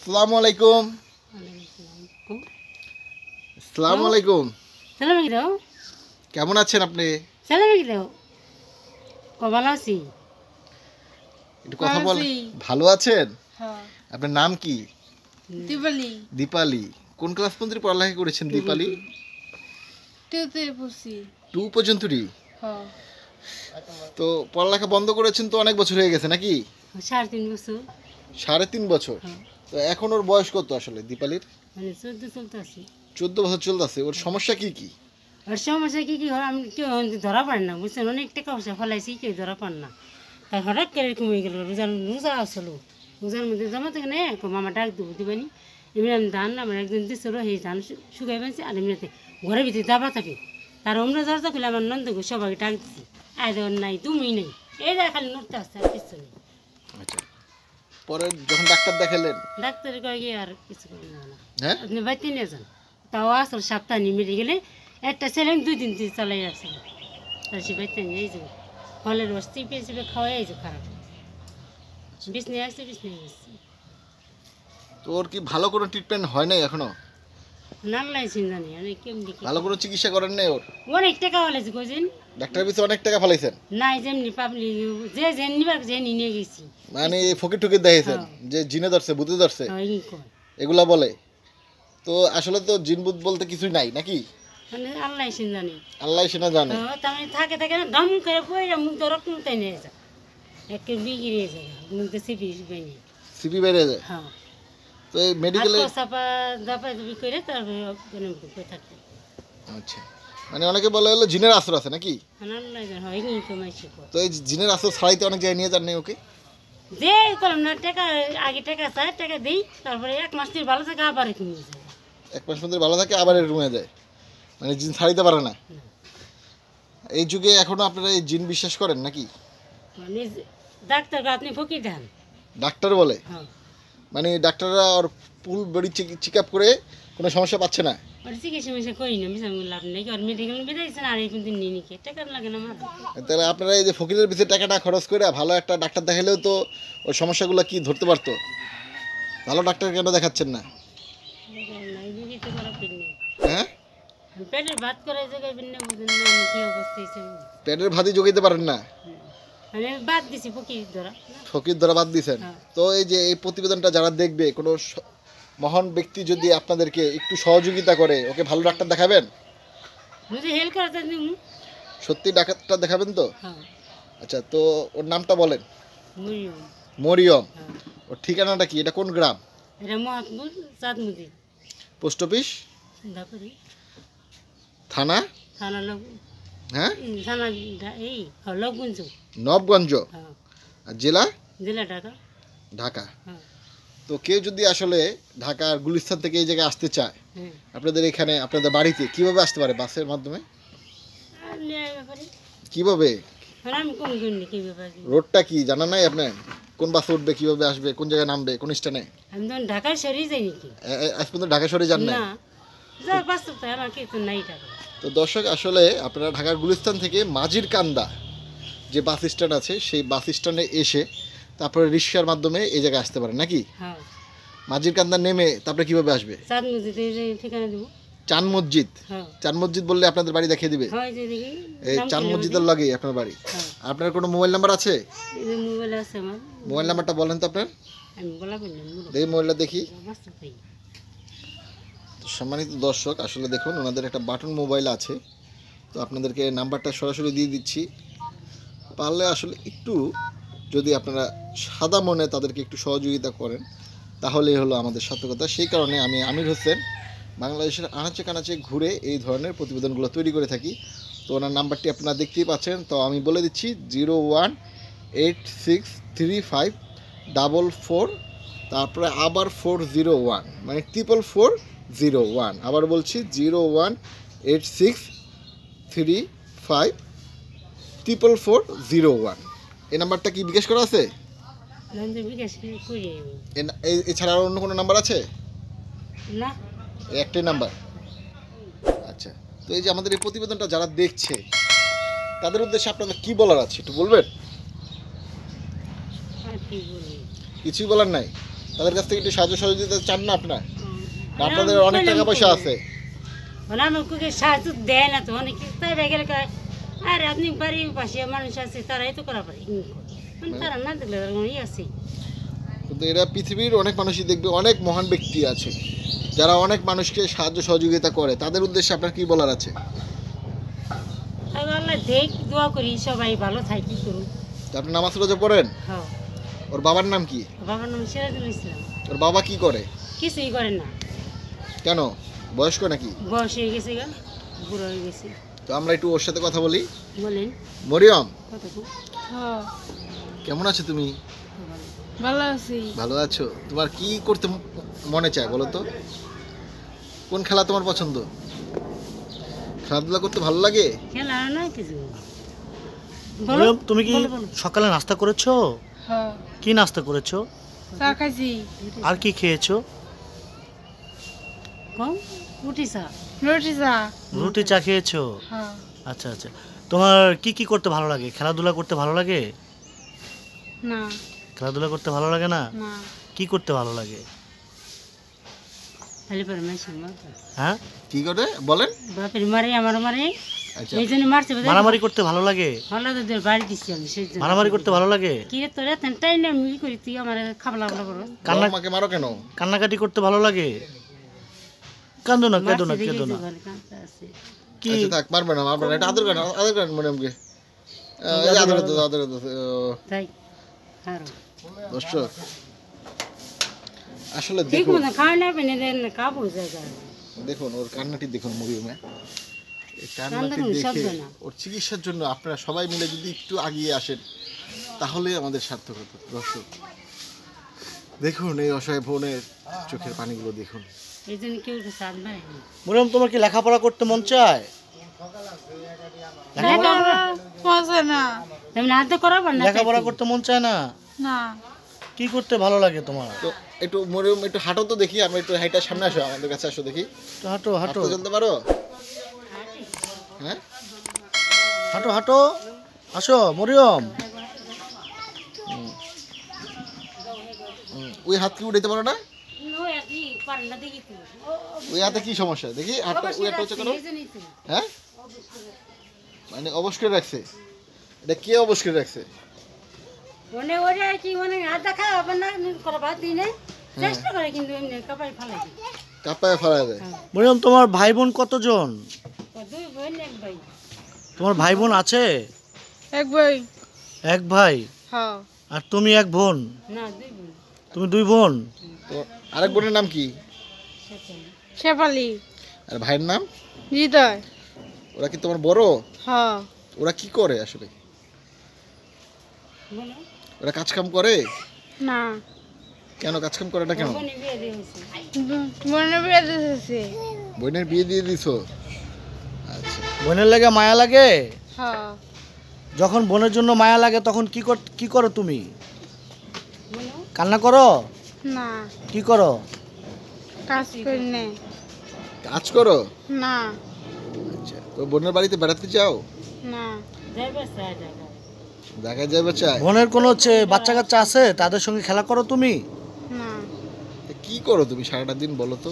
আসসালামু আলাইকুম আসসালামু আলাইকুম কেমন আছেন আপনি ভালো একটু কথা বল ভালো আছেন হ্যাঁ। আপনার নাম কি দীপালি কোন ক্লাস পর্যন্ত পড়ালেখা করেছেন দীপালি টু পর্যন্তই হ্যাঁ। তো পড়ালেখা বন্ধ করেছেন তো অনেক বছর হয়ে গেছে নাকি সাড়ে তিন বছর সাড়ে তিন বছর হ্যাঁ। এখন ওর বয়স কত আসলে দীপালির মানে চলতে চলতেছে চোদ্দ বছর চলতে আছে ওর সমস্যা কি কি ওর সমস্যা কি কি হয় আমি কেউ ধরা পারে না বুঝছেন অনেক টাকা পয়সা ফলাইছি কেউ ধরা পান না তাই হঠাৎ করে কমে গেল রোজার রোজা আসলো রোজার মধ্যে জমা থেকে নেই মামা ডাক দেবো দিবেনি এমনি আমি ধান আমার একজন দিচ্ছিল সেই ধান শুকাই বানছি আর এমনিতে ঘরের ভিতরে দাবা থাকে তার অমরা দরজা খুলে আমার নন্দকে সবাইকে ডাক দিচ্ছি আয় নাই তুমি নেই এই খালি নড়তে আসছে আর কিছু নেই পরে যখন ডাক্তার দেখালেন ডাক্তার কয়ে আর কিছু করি হ্যাঁ আপনি বাড়িতে নিয়ে যান তাও আসল সপ্তাহ নিয়ে মেরে গেলে একটা ছেলে দুই দিন দিয়ে চালাই আসছিল তার সে বাড়িতে নিয়ে যাবে ফলের রস চিপে চিপে খাওয়াই যে খারাপ বিষ নিয়ে আসছে বিষ নিয়ে আসছে তোর কি ভালো কোনো ট্রিটমেন্ট হয় নাই এখনো ভালো কোনো চিকিৎসা করেন নাই ওর অনেক টাকা হলেছে কইছেন ডাক্তার পিছু অনেক টাকা ফালাইছেন নাই যেমনি পাবলিক যে যেমনি বাক যে নিয়ে গেছি মানে এই ফকির ঠকির দেখাইছেন হ্যাঁ। যে জিনে ধরছে ভূতে ধরছে হ্যাঁ, এগুলা বলে তো আসলে তো জিনবুত বলতে কিছুই নাই নাকি মানে আল্লাইছেন জানি আল্লাহ সেনা জানে হ্যাঁ, থাকে থাকে না, দম করে পড়ে মুখ তো রক্ত তাই নিয়ে যায় একে বিগড়ে যায় মুখ তো চেপে নিয়ে সিপি বেড়ে যায় হ্যাঁ তো এই মেডিকেলে আচ্ছা মানে অনেকে বলে হলো জিনের আসর আছে নাকি তো এই জিনের আসর ছাড়াইতে অনেক জায়গায় নিয়ে যান নাই ওকে যে করলাম না টাকা আগে টাকা চাই টাকা দিই তারপরে এক মাস থেকে ভালো থাকে আবার এক মাস মধ্যে ভালো থাকে আবার রুমে যায় মানে জিন ছাড়িতে পারে না এই যুগে এখনো আপনারা এই জিন বিশ্বাস করেন নাকি মানে ডাক্তার আপনি ফকির ডাক্তার বলে হ্যাঁ মানে ডাক্তাররা আর ফুল বডি চেক আপ করে কোনো সমস্যা পাচ্ছে না তাহলে আপনারা এই যে ফকিরের ভিতরে টাকাটা খরচ করে ভালো একটা ডাক্তার দেখালেও তো ওর সমস্যাগুলো কি ধরতে পারতো ভালো ডাক্তার কেন দেখাচ্ছেন না হ্যাঁ পেটের ভাত করে পেটের ভাতই যোগাইতে পারেন না বাদ হ্যাঁ। তো এই যে এই প্রতিবেদনটা যারা দেখবে কোনো মহান ব্যক্তি যদি আপনাদেরকে একটু সহযোগিতা করে ওকে ভালো ডাক্তার দেখাবেন সত্যি দেখাবেন তো হ্যাঁ। আচ্ছা তো ওর নামটা বলেন মরিয়ম হ্যাঁ। ওর ঠিকানাটা কি এটা কোন গ্রাম পোস্ট অফিস থানা হ্যাঁ? হ্যাঁ নবগঞ্জ হ্যাঁ। আর জেলা জেলা ঢাকা ঢাকা হ্যাঁ। তো কেউ যদি আসলে ঢাকার গুলিস্তান থেকে এই জায়গায় আসতে চায় আপনাদের এখানে আপনাদের বাড়িতে কিভাবে আসতে পারে বাসের মাধ্যমে কিভাবে রোডটা কি জানা নাই আপনার কোন বাসে উঠবে কিভাবে আসবে কোন জায়গায় নামবে কোন স্টেশনে আমি ঢাকা শহরেই আজ পর্যন্ত ঢাকা শহরে যান না তো দর্শক আসলে আপনারা ঢাকার গুলিস্তান থেকে মাঝির কান্দা যে বাস স্ট্যান্ড আছে সেই বাস স্ট্যান্ডে এসে তারপরে রিক্সার মাধ্যমে এই জায়গায় আসতে পারেন নাকি হ্যাঁ। মাঝির কান্দা নেমে তারপরে কিভাবে আসবে চান মসজিদ চান হ্যাঁ। মসজিদ বললে আপনাদের বাড়ি দেখিয়ে দিবে হ্যাঁ, এই চান মসজিদের লাগে আপনার বাড়ি আপনার কোনো মোবাইল নাম্বার আছে মোবাইল নাম্বারটা বলেন তো আপনার এই মোবাইলটা দেখি তো সম্মানিত দর্শক আসলে দেখুন ওনাদের একটা বাটন মোবাইল আছে তো আপনাদেরকে নাম্বারটা সরাসরি দিয়ে দিচ্ছি পারলে আসলে একটু যদি আপনারা সাদা মনে তাদেরকে একটু সহযোগিতা করেন তাহলেই হলো আমাদের সার্থকতা সেই কারণে আমি আমির হোসেন বাংলাদেশের আনাচে কানাচে ঘুরে এই ধরনের প্রতিবেদনগুলো তৈরি করে থাকি তো ওনার নাম্বারটি আপনারা দেখতেই পাচ্ছেন তো আমি বলে দিচ্ছি zero one eight six three five double four তারপরে আবার ফোর জিরো ওয়ান মানে ট্রিপল ফোর জিরো ওয়ান আবার বলছি zero one eight six three five triple four zero one এই নাম্বারটা কি বিকাশ করা আছে এছাড়া আর অন্য কোনো নাম্বার আছে না একটাই নাম্বার আচ্ছা তো এই যে আমাদের এই প্রতিবেদনটা যারা দেখছে তাদের উদ্দেশ্যে আপনাদের কি বলার আছে একটু বলবেন কিছুই বলার নাই তাদের কাছ থেকে একটু সাহায্য সহযোগিতা চান না আপনার আপনাদের অনেক টাকা পয়সা আছে সাহায্য মানে অনেক মহান ব্যক্তি আছে যারা অনেক মানুষকে সাহায্য সহযোগিতা করে তাদের উদ্দেশ্যে আপনার কি বলার আছে ভালো আপনি নামাজ রোজা পড়েন হ্যাঁ। ওর বাবার নাম কি বাবার নাম সিরাজুল ইসলাম ওর বাবা কি করে কিছুই করেন না কেন বয়স্ক নাকি বয়স হয়ে গেছে গা বুড়ো হয়ে গেছে তো আমরা একটু ওর সাথে কথা বলি বলেন মরিয়ম হ্যাঁ। কেমন আছো তুমি ভালো আছি ভালো আছো তোমার কি করতে মনে চায় বলো তো কোন খেলা তোমার পছন্দ খেলাধুলা করতে ভালো লাগে খেলা না কিছু মরিয়ম তুমি কি সকালে নাস্তা করেছো হ্যাঁ কি নাস্তা করেছো চা খাইছি আর কি খেয়েছো রুটি চা রুটি চা রুটি চা খেয়েছো হ্যাঁ আচ্ছা আচ্ছা তোমার কি কি করতে ভালো লাগে খেলাধুলা করতে ভালো লাগে না খেলাধুলা করতে ভালো লাগে না না কি করতে ভালো লাগে খালি হ্যাঁ কি করে বলেন বাপের আমার আচ্ছা। মারামারি করতে ভালো লাগে ভালো লাগে কি আমি করি কেন কান্নাকাটি করতে ভালো লাগে কাঁদো না কাঁদো না কাঁদো না কি আচ্ছা, থাক পারবে না পারবে না এটা আদর আদর আদর আদর আসলে দেখুন দেখুন ওর কান্নাটি দেখুন মরিয়মে কান্নাটি দেখে ওর চিকিৎসার জন্য আপনারা সবাই মিলে যদি একটু আগিয়ে আসেন তাহলে আমাদের সার্থকতা দর্শক দেখুন এই অসহায় বোনের চোখের পানিগুলো দেখুন এই তোমার কি লেখাপড়া করতে মন চায় লেখাপড়া করতে মন চায় না কি করতে ভালো লাগে তোমার একটু মরিয়ম একটু হাঁটো তো দেখি আমি একটু হাইটার সামনে আসো আমাদের কাছে আসো দেখি হাঁটো হাঁটো চলতে পারো হ্যাঁ হাঁটো হাঁটো আসো মরিয়ম ওই হাত কি উঠাইতে পারো না ওই সমস্যা দেখি হ্যাঁ মানে রাখছে এটা কে রাখছে বললাম হ্যাঁ। হ্যাঁ। তোমার ভাই বোন কতজন তোমার ভাই বোন আছে এক ভাই এক ভাই হ্যাঁ। আর তুমি এক বোন তুমি দুই বোন তো আরেক বোনের নাম কি শেফালি আর ভাইয়ের নাম হৃদয় ওরা কি তোমার বড় হ্যাঁ ওরা কি করে আসলে ওরা কাজ কাম করে না কেন কাজ কাম করে না কেন বোনের বিয়ে দিয়েছে বোনের বিয়ে দিয়ে দিছো আচ্ছা বোনের লাগে মায়া লাগে হ্যাঁ যখন বোনের জন্য মায়া লাগে তখন কি কি করো তুমি কান্না করো না কি করো কাজ করি না কাজ করো না আচ্ছা তো বোনের বাড়িতে বেড়াতে যাও না দেখা যাবে চাই বোনের কোনো বাচ্চা কাচ্চা আছে তাদের সঙ্গে খেলা করো তুমি না কি করো তুমি সারাটা দিন বলো তো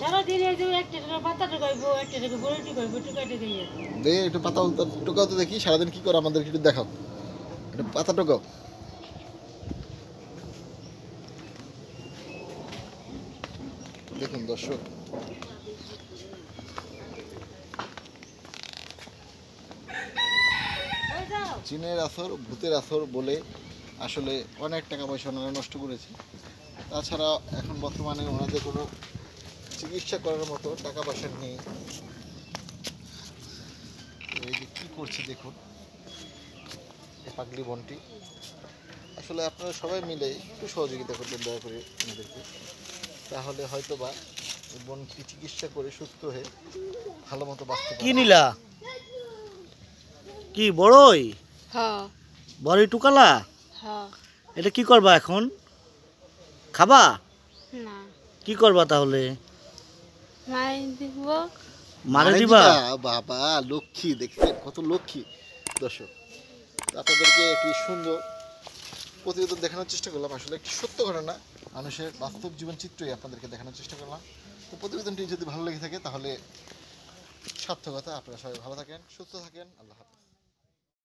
একটু পাতা টোকাও তো দেখি সারাদিন কি করো আমাদের একটু দেখাও একটু পাতা টোকাও দর্শক চীনের আসর ভূতের আসর বলে আসলে অনেক টাকা পয়সা ওনারা নষ্ট করেছে তাছাড়া এখন বর্তমানে ওনাদের কোনো চিকিৎসা করার মতো টাকা পয়সা নেই কী করছে দেখুন পাগলি বনটি আসলে আপনারা সবাই মিলে একটু সহযোগিতা করবেন দয়া করে ওনাদেরকে তাহলে হয়তো বা বোনকে চিকিৎসা করে সুস্থ হয়ে ভালো মতো বাঁচতে কি নিলা কি বড়ই হ্যাঁ। বড়ই টুকালা হ্যাঁ। এটা কি করবা এখন খাবা কি করবা তাহলে মারে দিবা বাবা লক্ষ্মী দেখছেন কত লক্ষ্মী দর্শক তাদেরকে একটি সুন্দর প্রতিবেদন দেখানোর চেষ্টা করলাম আসলে একটি সত্য ঘটনা মানুষের বাস্তব জীবন চিত্রই আপনাদেরকে দেখানোর চেষ্টা করলাম তো প্রতিবেদনটি যদি ভালো লেগে থাকে তাহলে সার্থকতা আপনারা সবাই ভালো থাকেন সুস্থ থাকেন আল্লাহ হাফিজ